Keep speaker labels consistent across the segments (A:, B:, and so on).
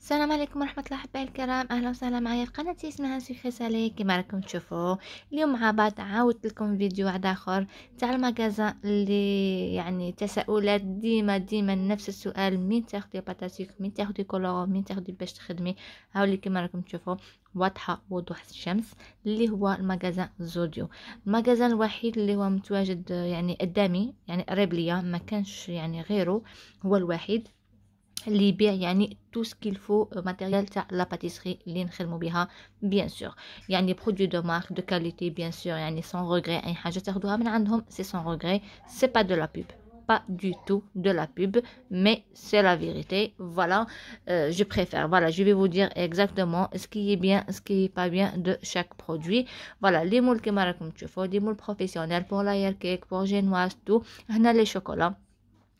A: السلام عليكم ورحمة الله أحبائي الكرام أهلا وسهلا معايا في قناتي اسمها شيخة سالي كما راكم تشوفوا اليوم مع بعض عاودت لكم فيديو واحد آخر تاع المكازا اللي يعني تساؤلات ديما ديما نفس السؤال مين تاخدي باتاتيك مين تاخدي كولورو مين تاخدي باش تخدمي هاو اللي كما راكم تشوفوا واضحة وضوح الشمس اللي هو المكازا زوديو المكازا الوحيد اللي هو متواجد يعني قدامي يعني قريب ليا ما كانش يعني غيره هو الوحيد les tout ce qu'il faut euh, matériel la pâtisserie اللي bien sûr يعني produits de marque de qualité bien sûr يعني sans regret c'est sans regret c'est pas de la pub pas du tout de la pub, mais c'est la vérité. Voilà, euh, je préfère. Voilà, je vais vous dire exactement ce qui est bien, ce qui est pas bien de chaque produit. Voilà, les moules que tu faut des moules professionnels pour la cake, pour génoise, tout. On a les chocolats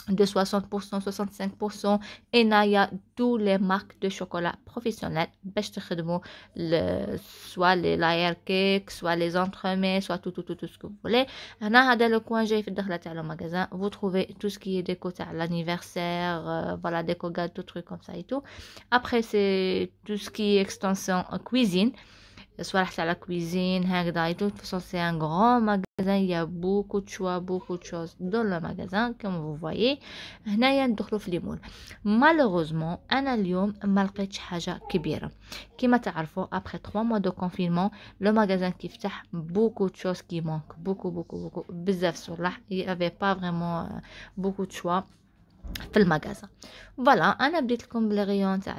A: de 60%, 65% et a tous les marques de chocolat professionnelles de le soit les layer cakes, soit les entremets soit tout tout tout tout ce que vous voulez coin, هذا لو coin جاي في à au magasin. vous trouvez tout ce qui est déco à l'anniversaire euh, voilà déco tout trucs comme ça et tout après c'est tout ce qui est extension cuisine الصوالح تاع لاكويزين هكذا ايتو فاصون سي ان غران ماغازان يا بوكو تشوا بوكو تشوز دون لو ماغازان كما فو فوايي هنايا ندخلو في لي مول مالوغوزمون انا اليوم ما لقيتش حاجه كبيره كما تعرفوا ابخي 3 موا دو كونفينمون لو ماغازان كيفتح بوكو تشوز كي مونك بوكو بوكو بوكو بزاف صوالح يافي با فريمون بوكو تشوا في المغازا فوالا انا بديت لكم بالغيون تاع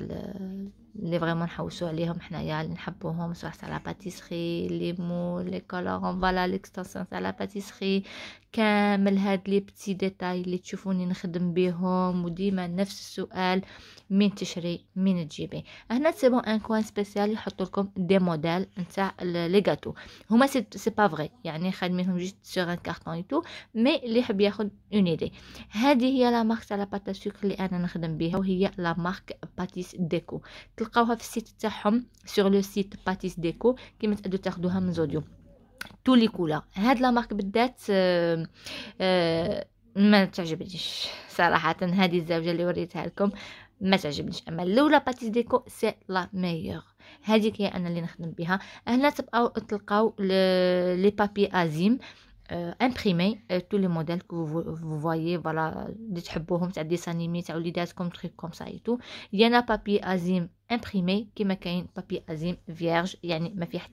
A: اللي فريمون نحوسو عليهم حنايا اللي نحبوهم سواء تاع لاباتيسري ليمو لي كولورون فوالا ليكستونسيون تاع باتيسري كامل هاد لي بتي ديتاي اللي تشوفوني نخدم بيهم وديما نفس السؤال مين تشري مين تجيبي هنا سي بون ان كوان سبيسيال يحط لكم دي موديل نتاع لي غاتو هما سي سي با فري يعني خادمينهم جوست سوغ ان كارطون اي تو مي اللي يحب ياخد اون ايدي هذه هي لا مارك تاع لا باتا اللي انا نخدم بها وهي لا مارك باتيس ديكو تلقاوها في السيت تاعهم سور لو سيت باتيس ديكو كيما تقدروا تاخذوها من زوديو تو لي كولا هاد لا مارك بالذات آه، آه، ما تعجبنيش صراحه هذه الزوجه اللي وريتها لكم ما تعجبنيش اما لولا باتيس ديكو سي لا ميور هذيك هي انا اللي نخدم بها هنا تبقاو تلقاو لي بابي ازيم امبريمي تو لي موديل كو فو فوايي فوالا اللي تحبوهم تاع ديسانيمي تاع وليداتكم truc كوم ça et tout il امبريمي كما كاين بابي ازيم فيرج يعني ما فيه a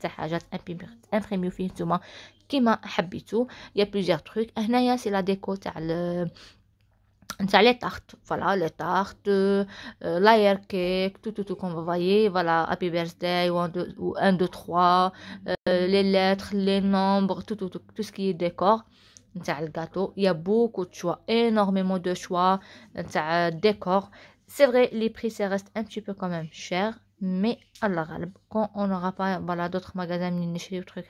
A: plusieurs trucs فيه نتوما كما حبيتو يا les tartes, voilà, les tartes, euh, l'air cake, tout, tout, comme vous voyez, voilà, happy birthday, ou 1, 2, 3, les lettres, les nombres, tout, tout, ce qui est décor. le gâteau, il y a beaucoup de choix, énormément de choix, décor. C'est vrai, les prix, ça reste un petit peu quand même cher. Mais alors quand on n'aura pas voilà, d'autres magasins, trucs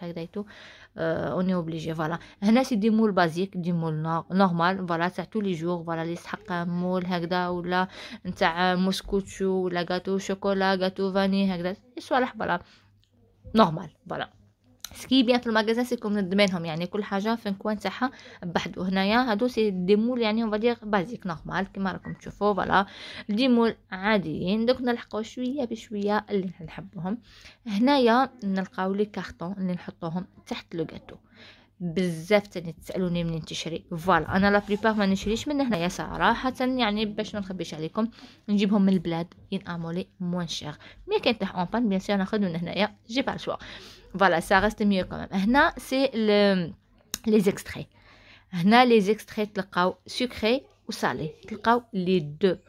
A: euh, on est obligé. Voilà. Là, c'est des moules basiques, des moules no normales. Voilà, ça tous les jours. Voilà, les sacs moules, hagda, ou là, euh, mouscouchou, la gâteau chocolat, gâteau vanille, hagda. Et soit là, voilà. Normal. Voilà. سكيب في ما قزاسكم من دمانهم يعني كل حاجه في فنكون تاعها بحدو هنايا هادو سي ديمول يعني اون فادير بازيك نورمال كيما راكم تشوفوا فوالا ديمول عاديين دوك نلحقوا شويه بشويه اللي نحبهم هنايا نلقاو لي كارطون اللي نحطوهم تحت لو جاتو بزاف تاني تسالوني منين تشري فوالا انا لا بريبار ما نشريش من هنايا صراحه يعني باش ما نخبيش عليكم نجيبهم من البلاد ينعموا امولي موان شير مي كان تاع اون بان بيان سور ناخذ من هنايا جي با voilà, ça reste mieux quand même. Maintenant, c'est les extraits. Maintenant, les extraits, tu as sucré ou salé. Tu les deux.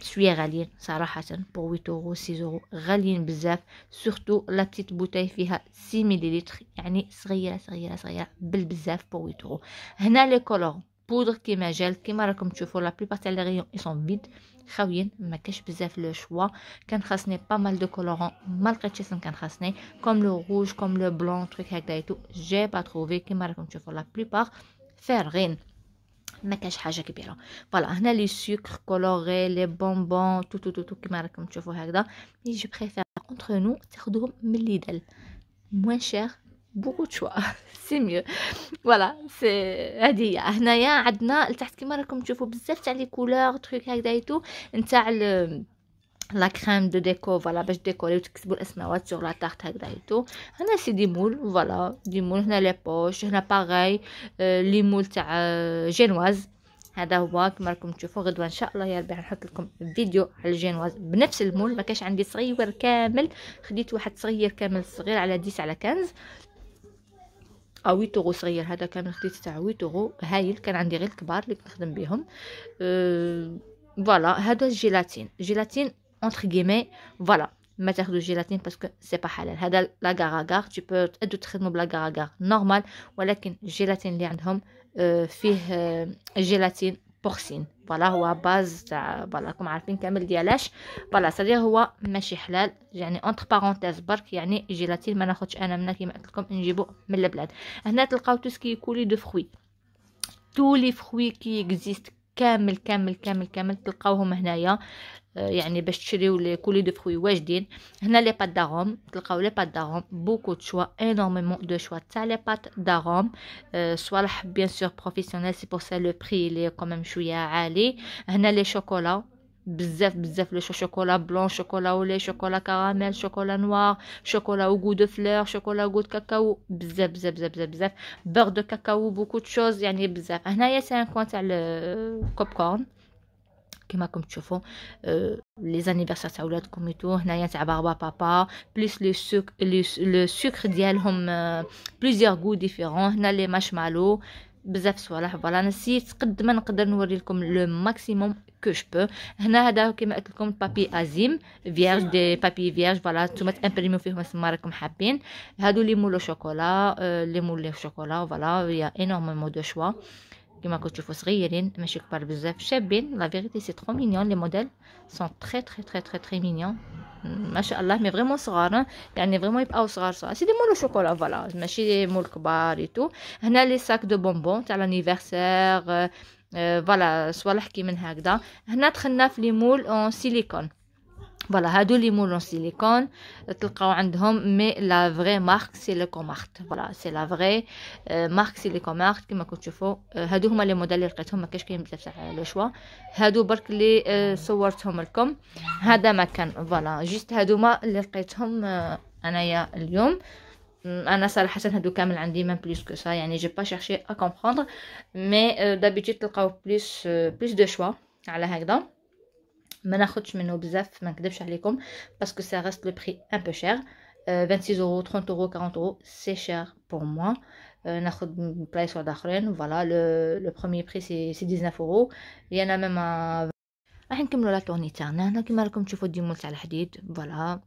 A: Suis ralien, ça rachète pour 8 euros, 6 euros. Ralien bzaf, surtout la petite bouteille qui a 6 millilitres. Yani, srira, srira, srira, bel bzaf pour 8 euros. Maintenant, les couleurs. poudre qui m'a gel, qui m'a comme tu la plupart des rayons, ils sont vides je maquèche bizarre, le choix. Quand je pas mal de colorants, malgré que comme le rouge, comme le blanc, je pas trouvé comme tu La plupart faire Voilà, a les sucres colorés, les bonbons, tout, je préfère entre nous, moins cher. بوكو تشوا سي ميو فوالا سي هادي هي هنايا عندنا لتحت كيما راكم تشوفوا بزاف تاع لي كولور تخيك هكذا ايتو نتاع لا كريم دو ديكو فوالا باش ديكوري وتكتبوا الاسماوات سوغ لا تارت هكذا ايتو هنا سي دي مول فوالا دي مول هنا لي بوش هنا باغاي آه، لي مول تاع جينواز آه، هذا هو كما راكم تشوفوا غدوه ان شاء الله يا ربي نحط لكم فيديو على الجينواز بنفس المول ما كاش عندي صغير كامل خديت واحد صغير كامل صغير على 10 على 15 اويتوغو صغير هذا كامل خديت تاع اويتوغو هايل كان عندي غير الكبار اللي نخدم بهم أه، فوالا أه هذا الجيلاتين جيلاتين اونتر كيمي فوالا ما تاخذوا جيلاتين باسكو سي با حلال هذا لا غاغاغ تي بو تادو تخدموا بلا غاغاغ نورمال ولكن الجيلاتين اللي عندهم أه، فيه أه، جيلاتين بورسين فوالا هو باز تاع فوالا راكم عارفين كامل ديالاش فوالا سادير هو ماشي حلال يعني اونتر بارونتيز برك يعني جيلاتين ما ناخذش انا منها كيما قلت لكم نجيبو من البلاد هنا تلقاو توسكي كولي دو فروي تو لي فروي كي اكزيست كامل كامل كامل كامل تلقاوهم هنايا يعني باش تشريو لي كولي دو فروي واجدين هنا لي بات داروم تلقاو لي بات داروم بوكو دو شوا انورميمون دو شوا تاع لي بات داروم سوا صوالح بيان سور بروفيسيونيل سي بور سا لو بري لي كوميم شويه عالي هنا لي شوكولا بزاف بزاف لو شوكولا بلون شوكولا ولي شوكولا كراميل شوكولا نوار شوكولا او دو فلور شوكولا غو كاكاو بزاف بزاف بزاف بزاف, بزاف. بيغ دو كاكاو بوكو دو شوز يعني بزاف هنايا سي ان كوان تاع الكوب كورن كما راكم تشوفوا لي آه، زانيفرسير تاع ولادكم يتو هنايا تاع بابا بابا بليس لي سوك لو سكر ديالهم أه بليزيور غو ديفيرون هنا لي مالو بزاف صوالح فوالا نسيت قد ما نقدر نوري لكم لو ماكسيموم كو جو هنا هذا كيما قلت لكم بابي ازيم فيرج دي بابي فيرج فوالا نتوما تامبريميو فيهم سما راكم حابين هادو لي مولو شوكولا لي مولو شوكولا فوالا يا انورمالمون دو شوا je suis pas bien la vérité c'est trop mignon les modèles sont très très très très très mignons hmm, mashallah mais vraiment ça rend et on est vraiment au soir ça c'est des moules au chocolat voilà je c'est des moules cubes et tout hein les sacs de bonbons à l'anniversaire euh, euh, voilà soit les qui m'aiment hein hein hein tu les moules en silicone فوالا هادو لي مولون سيليكون تلقاو عندهم مي لا فري مارك سي لو كومارت فوالا سي لا فري مارك سي لو كومارت كيما كنتو تشوفو euh, هادو هما لي موديل لي لقيتهم ما كاينش كاين بزاف تاع لو شوا هادو برك لي euh, صورتهم لكم هذا ما كان فوالا جيست ما لي لقيتهم آه، انايا اليوم انا صراحه هادو كامل عندي ما بليس كو سا يعني جي با شيرشي ا كومبروندر مي دابيتي تلقاو بليس بليس دو شوا على هكذا M'en achète je m'en obsève, mais que d'abord parce que ça reste le prix un peu cher, 26 euros, 30 euros, 40 euros, c'est cher pour moi. Euh، Plaisir d'autres. voilà le premier prix, c'est 19 euros. Il y en a même un. Hein comme le la tourne et ça, non, comme tu fais du multalhédit, voilà.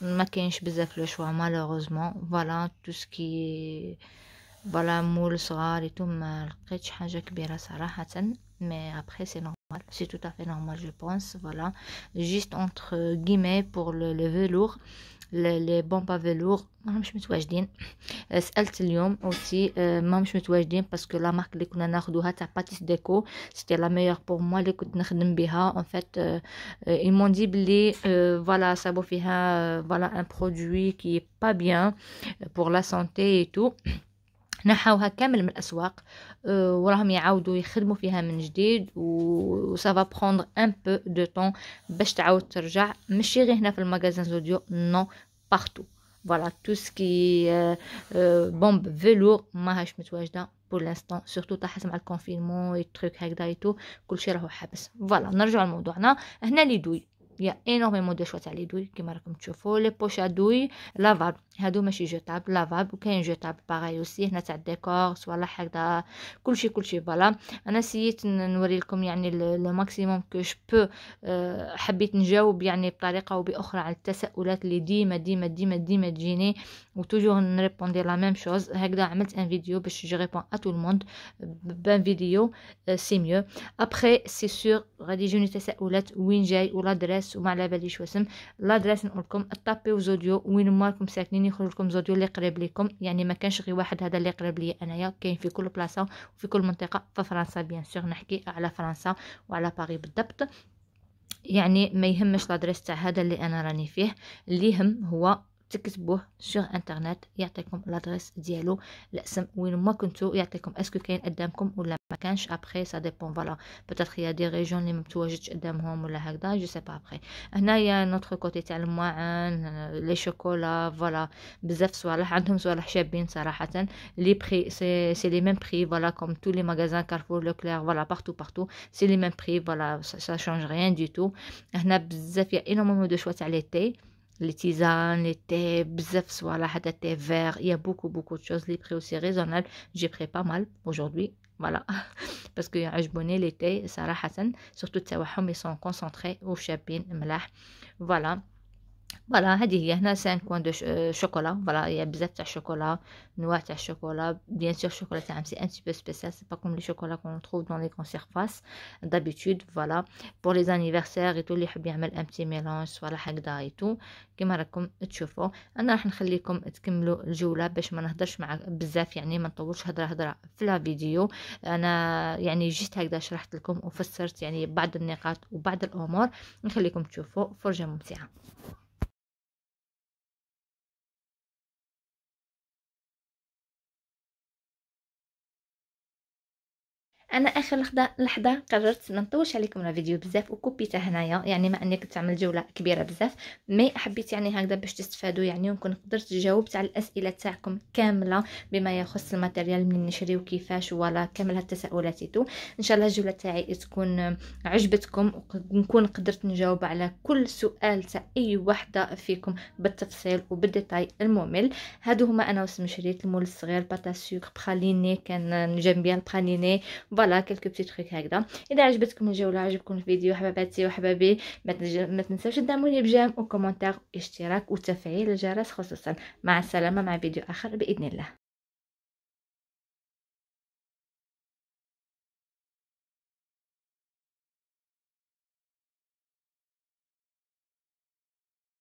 A: Ma quinche, bizarre que le choix, malheureusement, voilà tout ce qui, voilà, moul sar et tout ma l'quich hanjek bira sarhatten, mais après c'est non. C'est tout à fait normal, je pense. Voilà, juste entre guillemets pour le, velours. Les bombes à velours, je suis متواجدين. c'est اليوم aussi, je suis متواجدين parce que la marque اللي كنا ناخذوها تاع c'était la meilleure pour moi بها. En fait, euh, euh, ils m'ont dit euh, voilà, ça va faire voilà un produit qui est pas bien pour la santé et tout. نحاوها كامل من الاسواق أه، وراهم يعاودوا يخدموا فيها من جديد و سافا بروندر ان بو دو طون باش تعاود ترجع ماشي غير هنا في المغازن زوديو نو بارتو فوالا تو سكي بومب فيلو ماهاش متواجده بور لانستون سورتو طاحت مع الكونفينمون تروك هكذا اي تو كلشي راهو حابس فوالا نرجعوا لموضوعنا هنا لي دوي هي انورميمون دو شوا تاع لي دوي كيما راكم تشوفوا لي بوشا دوي لافاب هادو ماشي جوتاب لافاب وكاين جوتاب باغي اوسي هنا تاع الديكور ولا هكذا كلشي كلشي فوالا انا سييت نوري لكم يعني لو ماكسيموم كو جو حبيت نجاوب يعني بطريقه وباخرى على التساؤلات اللي ديما ديما ديما ديما تجيني وتوجور نريبوندي لا ميم شوز هكذا عملت ان فيديو باش جي ريبون ا تو الموند بان فيديو سي ميو ابخي سي سور غادي يجوني تساؤلات وين جاي ولادريس وما على باليش واسم لادريس نقولكم طابيو زوديو وين ماركم ساكنين يخرج لكم زوديو اللي قريب ليكم يعني ما كانش غير واحد هذا اللي قريب ليا انايا كاين في كل بلاصه وفي كل منطقه في فرنسا بيان سور نحكي على فرنسا وعلى باري بالضبط يعني ما يهمش لادريس تاع هذا اللي انا راني فيه اللي يهم هو sur Internet, il y a l'adresse dialogue. Il y a est-ce que ou la Après, ça dépend. Peut-être qu'il y a des régions, je sais pas après. Il y a un autre côté, euh, les chocolats. Les prix, c'est les mêmes prix, comme tous les magasins Carrefour, Leclerc, partout, partout. C'est les mêmes prix, ça change rien du tout. Il y a énormément de choix à l'été les tisanes, les thés, bzef, voilà, des thé vert. Il y a beaucoup, beaucoup de choses. Les prix aussi raisonnables. J'ai pris pas mal aujourd'hui. Voilà. Parce que euh, j'bonnais les thés, Sarah Hassan. Surtout, ils sont concentrés au chapin, Voilà. فوالا هادي هي هنا سان كوان دو شوكولا فوالا هي بزاف تاع الشوكولا نواع تاع الشوكولا بيان سور الشوكولا تاعهم سي ان تي بو سبيسيال سي با كوم لي شوكولا كون تروف دون لي كونسيرفاس دابيتود فوالا بور لي انيفرسير اي تو اللي يحب يعمل ان بتي ميلونج فوالا هكذا اي تو كيما راكم تشوفوا انا راح نخليكم تكملوا الجوله باش ما نهضرش مع بزاف يعني ما نطولش هضره هضره في لا فيديو انا يعني جيت هكذا شرحت لكم وفسرت يعني بعض النقاط وبعض الامور نخليكم تشوفوا فرجه ممتعه انا اخر لحظه لحظه قررت ما نطولش عليكم الفيديو بزاف وكوبيته هنايا يعني ما اني كنت عمل جوله كبيره بزاف مي حبيت يعني هكذا باش تستفادوا يعني ونكون قدرت جاوبت على الاسئله تاعكم كامله بما يخص الماتيريال من نشري وكيفاش ولا كامل التساؤلات تو ان شاء الله الجوله تاعي تكون عجبتكم ونكون قدرت نجاوب على كل سؤال تاع اي وحده فيكم بالتفصيل وبالديتاي الممل هادو هما انا وسم شريت المول الصغير باتا سوكر بخاليني كان جنبيان بيان بخاليني فوالا كلكو بتي تخيك هكذا اذا عجبتكم الجوله عجبكم الفيديو حباباتي وحبابي ما تنساوش تدعموني بجيم وكومونتير اشتراك وتفعيل الجرس خصوصا مع السلامه مع فيديو اخر باذن الله